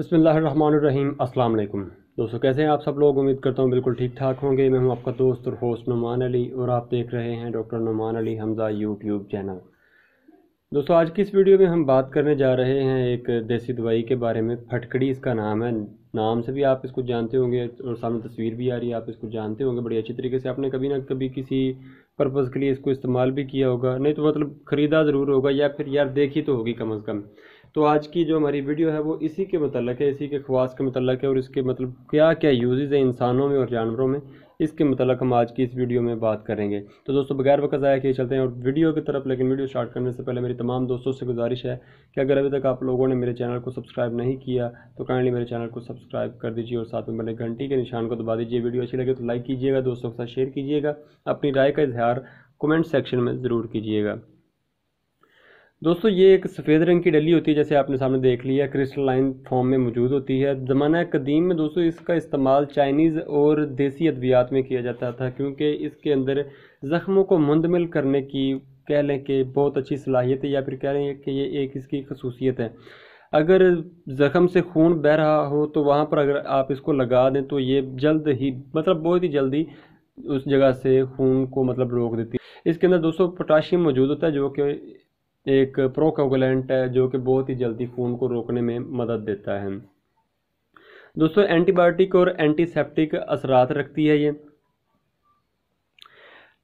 बसमीम् अल्लाम दोस्तों कैसे हैं आप सब लोग उम्मीद करता हूँ बिल्कुल ठीक ठाक होंगे मैं हूँ आपका दोस्त और होस्ट नुमान अली और आप देख रहे हैं doctor Numan Ali Hamza YouTube channel दोस्तों आज की इस वीडियो में हम बात करने जा रहे हैं एक देसी दवाई के बारे में फटकड़ी इसका नाम है नाम से भी आप इसको जानते होंगे और सामने तस्वीर भी आ रही है आप इसको जानते होंगे बड़ी अच्छी तरीके से आपने कभी ना कभी किसी पर्पज़ के लिए इसको इस्तेमाल भी किया होगा नहीं तो मतलब ख़रीदा ज़रूर होगा या फिर यार देखी तो होगी कम अज़ कम तो आज की जो हमारी वीडियो है वो इसी के मतलब है इसी के खवास के मतलब है और इसके मतलब क्या क्या यूजेज़ है इंसानों में और जानवरों में इसके मतलब हम आज की इस वीडियो में बात करेंगे तो दोस्तों बगैर वक्त आया किए चलते हैं और वीडियो की तरफ लेकिन वीडियो स्टार्ट करने से पहले मेरी तमाम दोस्तों से गुजारिश है कि अगर अभी तक आप लोगों ने मेरे चैनल को सब्सक्राइब नहीं किया तो काइंडली मेरे चैनल को सब्सक्राइब कर दीजिए और साथ में बने घंटी के निशान को दबा दीजिए वीडियो अच्छी लगे तो लाइक कीजिएगा दोस्तों के साथ शेयर कीजिएगा अपनी राय का इजहार कमेंट सेक्शन में ज़रूर कीजिएगा दोस्तों ये एक सफ़ेद रंग की डली होती है जैसे आपने सामने देख लिया लाइन फॉर्म में मौजूद होती है ज़माना कदीम में दोस्तों इसका इस्तेमाल चाइनीज़ और देसी अद्वियात में किया जाता था क्योंकि इसके अंदर ज़ख्मों को मंदमिल करने की कह लें कि बहुत अच्छी सलाहियत है या फिर कह लें कि ये एक इसकी खसूसियत है अगर ज़ख़म से खून बह रहा हो तो वहाँ पर अगर आप इसको लगा दें तो ये जल्द ही मतलब बहुत ही जल्दी उस जगह से खून को मतलब रोक देती है इसके अंदर दोस्तों पोटाशियम मौजूद होता है जो कि एक प्रोकोगुलेंट है जो कि बहुत ही जल्दी खून को रोकने में मदद देता है दोस्तों एंटीबायोटिक और एंटीसेप्टिक असरात रखती है ये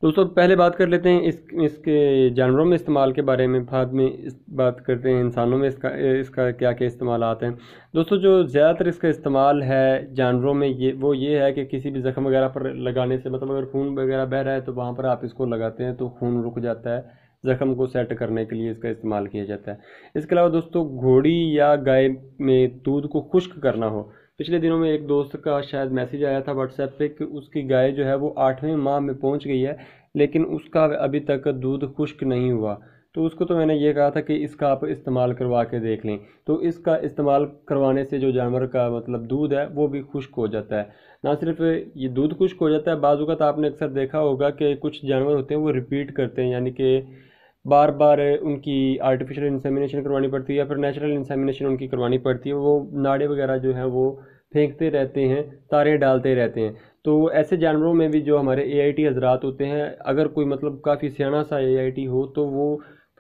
दोस्तों पहले बात कर लेते हैं इस इसके जानवरों में इस्तेमाल के बारे में बाद में इस बात करते हैं इंसानों में इसका इसका क्या क्या इस्तेमाल आते हैं दोस्तों जो ज़्यादातर इसका इस्तेमाल है जानवरों में ये वो ये है कि किसी भी ज़ख्म वगैरह पर लगाने से मतलब अगर खून वगैरह बह रहा है तो वहाँ पर आप इसको लगाते हैं तो खून रुक जाता है ज़ख़म को सेट करने के लिए इसका इस्तेमाल किया जाता है इसके अलावा दोस्तों घोड़ी या गाय में दूध को खुश्क करना हो पिछले दिनों में एक दोस्त का शायद मैसेज आया था व्हाट्सएप पे कि उसकी गाय जो है वो आठवें माह में पहुंच गई है लेकिन उसका अभी तक दूध खुश्क नहीं हुआ तो उसको तो मैंने ये कहा था कि इसका आप इस्तेमाल करवा के देख लें तो इसका इस्तेमाल करवाने से जो जानवर का मतलब दूध है वो भी खुश्क हो जाता है ना सिर्फ ये दूध खुश्क हो जाता है बाजू का तो आपने अक्सर देखा होगा कि कुछ जानवर होते हैं वो रिपीट करते हैं यानी कि बार बार उनकी आर्टिफिशियल इंसेमिनेशन करवानी पड़ती है या फिर नेचुरल इंसेमिनेशन उनकी करवानी पड़ती है वो नाड़े वगैरह जो हैं वो फेंकते रहते हैं तारे डालते रहते हैं तो ऐसे जानवरों में भी जो हमारे ए आई टी हजरात होते हैं अगर कोई मतलब काफ़ी सियाना सा ए आई टी हो तो वो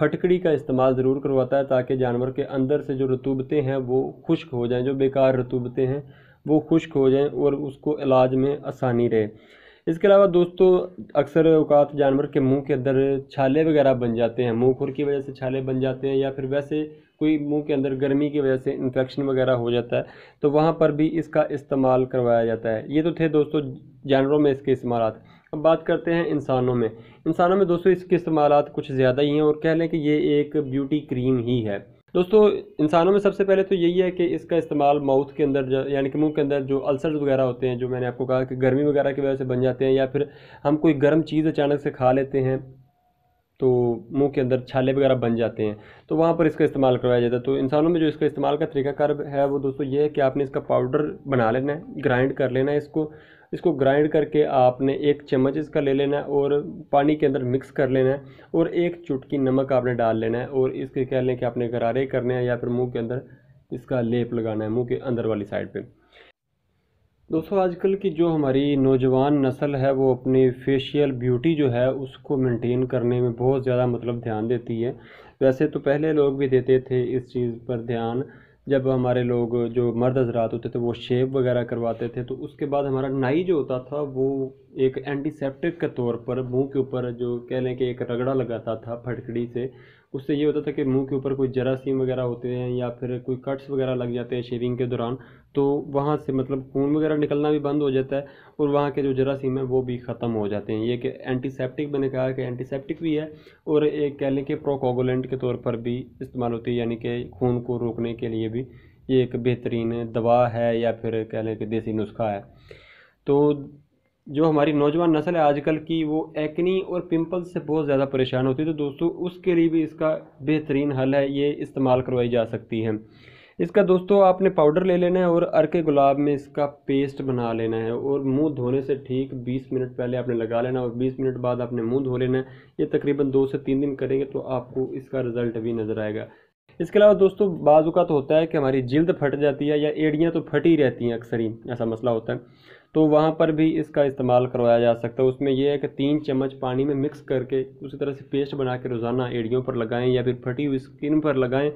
फटकड़ी का इस्तेमाल ज़रूर करवाता है ताकि जानवर के अंदर से जो रतूबतें हैं वो खुश्क हो जाएं जो बेकार रतूबतें हैं वो खुश्क हो जाएं और उसको इलाज में आसानी रहे इसके अलावा दोस्तों अक्सर अवकात जानवर के मुंह के अंदर छाले वगैरह बन जाते हैं मुंह खुर की वजह से छाले बन जाते हैं या फिर वैसे कोई मुंह के अंदर गर्मी की वजह से इन्फेक्शन वगैरह हो जाता है तो वहाँ पर भी इसका इस्तेमाल करवाया जाता है ये तो थे दोस्तों जानवरों में इसके इस्तेमाल अब बात करते हैं इंसानों में इंसानों में दोस्तों इसके इस्तेमाल कुछ ज़्यादा ही हैं और कह लें कि ये एक ब्यूटी क्रीम ही है दोस्तों इंसानों में सबसे पहले तो यही है कि इसका इस्तेमाल माउथ के अंदर यानी कि मुंह के अंदर जो अल्सर्स वगैरह होते हैं जो मैंने आपको कहा कि गर्मी वगैरह की वजह से बन जाते हैं या फिर हम कोई गर्म चीज़ अचानक से खा लेते हैं तो मुंह के अंदर छाले वगैरह बन जाते हैं तो वहाँ पर इसका इस्तेमाल करवाया जाता है तो इंसानों में जो इसका इस्तेमाल का तरीकाकार है वो दोस्तों ये है कि आपने इसका पाउडर बना लेना है ग्राइंड कर लेना है इसको इसको ग्राइंड करके आपने एक चम्मच इसका ले लेना है और पानी के अंदर मिक्स कर लेना है और एक चुटकी नमक आपने डाल लेना है और इसके कह लें कि आपने गरारे करने हैं या फिर मुँह के अंदर इसका लेप लगाना है मुँह के अंदर वाली साइड पर दोस्तों आजकल की जो हमारी नौजवान नस्ल है वो अपने फेशियल ब्यूटी जो है उसको मेंटेन करने में बहुत ज़्यादा मतलब ध्यान देती है वैसे तो पहले लोग भी देते थे इस चीज़ पर ध्यान जब हमारे लोग जो मर्द हजरात होते थे वो शेव वगैरह करवाते थे तो उसके बाद हमारा नाई जो होता था वो एक एंटीसेप्टिक के तौर पर मुंह के ऊपर जो कह लें कि एक रगड़ा लगाता था फटकड़ी से उससे ये होता था कि मुंह के ऊपर कोई जरासीम वगैरह होते हैं या फिर कोई कट्स वगैरह लग जाते हैं शेविंग के दौरान तो वहाँ से मतलब खून वगैरह निकलना भी बंद हो जाता है और वहाँ के जो जरासीम है वो भी ख़त्म हो जाते हैं ये कि एंटीसेप्टिक मैंने कहा कि एंटीसेप्टिक भी है और एक कह लें कि प्रोकोगोलेंट के तौर पर भी इस्तेमाल होती है यानी कि खून को रोकने के लिए भी ये एक बेहतरीन दवा है या फिर कह लें कि देसी नुस्खा है तो जो हमारी नौजवान नस्ल है आजकल की वो एक्नी और पिंपल से बहुत ज़्यादा परेशान होती है तो दोस्तों उसके लिए भी इसका बेहतरीन हल है ये इस्तेमाल करवाई जा सकती है इसका दोस्तों आपने पाउडर ले लेना है और अरके गुलाब में इसका पेस्ट बना लेना है और मुंह धोने से ठीक 20 मिनट पहले आपने लगा लेना और 20 मिनट बाद आपने मुंह धो लेना है ये तकरीबन दो से तीन दिन करेंगे तो आपको इसका रिज़ल्ट भी नज़र आएगा इसके अलावा दोस्तों का तो होता है कि हमारी जिल्द फट जाती है या एड़ियाँ तो फटी रहती हैं अक्सर ही ऐसा मसला होता है तो वहाँ पर भी इसका इस्तेमाल करवाया जा सकता है उसमें यह है कि तीन चम्मच पानी में मिक्स करके उसी तरह से पेस्ट बना के रोज़ाना एड़ियों पर लगाएं या फिर फटी हुई स्किन पर लगाएं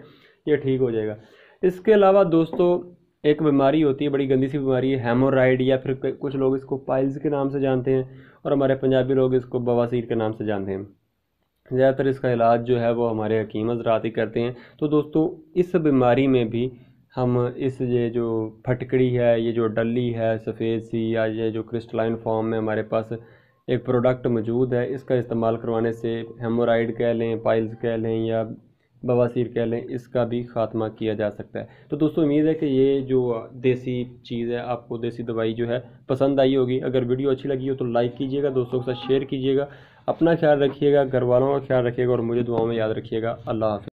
यह ठीक हो जाएगा इसके अलावा दोस्तों एक बीमारी होती है बड़ी गंदी सी बीमारी है हेमोराइड या फिर कुछ लोग इसको पाइल्स के नाम से जानते हैं और हमारे पंजाबी लोग इसको बवासीर के नाम से जानते हैं ज़्यादातर इसका इलाज जो है वो हमारे हकीम हजरात ही करते हैं तो दोस्तों इस बीमारी में भी हम इस ये जो फटकड़ी है ये जो डली है सफ़ेद सी या ये जो क्रिस्टलाइन फॉर्म में हमारे पास एक प्रोडक्ट मौजूद है इसका इस्तेमाल करवाने से हेमोराइड कह लें पाइल्स कह लें या बवासीर कह लें इसका भी ख़ात्मा किया जा सकता है तो दोस्तों उम्मीद है कि ये जो देसी चीज़ है आपको देसी दवाई जो है पसंद आई होगी अगर वीडियो अच्छी लगी हो तो लाइक कीजिएगा दोस्तों के साथ शेयर कीजिएगा अपना ख्याल रखिएगा घर वालों का ख्याल रखिएगा और मुझे दुआओं में याद रखिएगा अल्लाह हाफ़